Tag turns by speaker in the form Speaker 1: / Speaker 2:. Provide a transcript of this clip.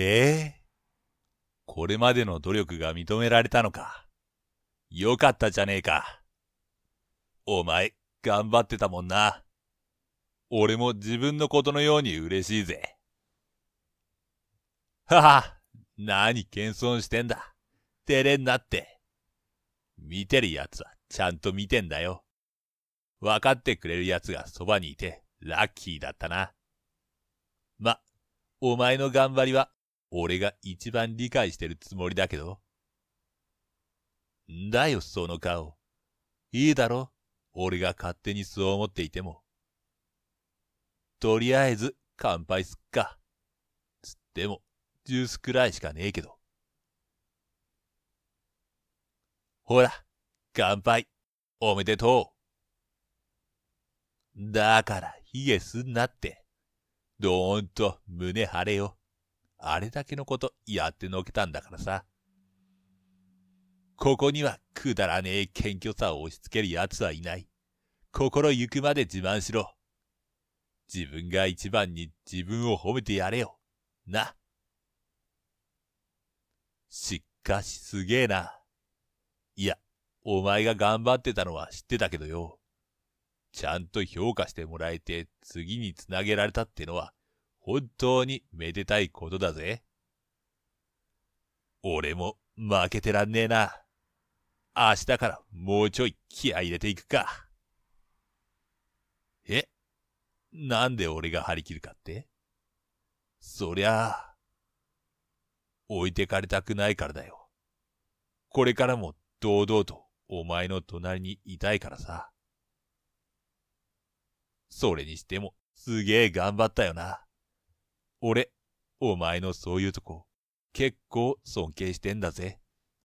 Speaker 1: ええ。これまでの努力が認められたのか。よかったじゃねえか。お前、頑張ってたもんな。俺も自分のことのように嬉しいぜ。はは、何謙遜してんだ。照れんなって。見てる奴はちゃんと見てんだよ。分かってくれる奴がそばにいてラッキーだったな。ま、お前の頑張りは俺が一番理解してるつもりだけど。んだよ、その顔。いいだろ俺が勝手にそう思っていても。とりあえず乾杯すっか。つっても、ジュースくらいしかねえけど。ほら、乾杯、おめでとう。だから、ヒゲすんなって。どーんと胸張れよ。あれだけのことやってのけたんだからさ。ここにはくだらねえ謙虚さを押し付ける奴はいない。心ゆくまで自慢しろ。自分が一番に自分を褒めてやれよ。な。しっかしすげえな。いや、お前が頑張ってたのは知ってたけどよ。ちゃんと評価してもらえて次につなげられたってのは本当にめでたいことだぜ。俺も負けてらんねえな。明日からもうちょい気合入れていくか。えなんで俺が張り切るかってそりゃあ、置いてかれたくないからだよ。これからも堂々とお前の隣にいたいからさ。それにしてもすげえ頑張ったよな。俺、お前のそういうとこ、結構尊敬してんだぜ。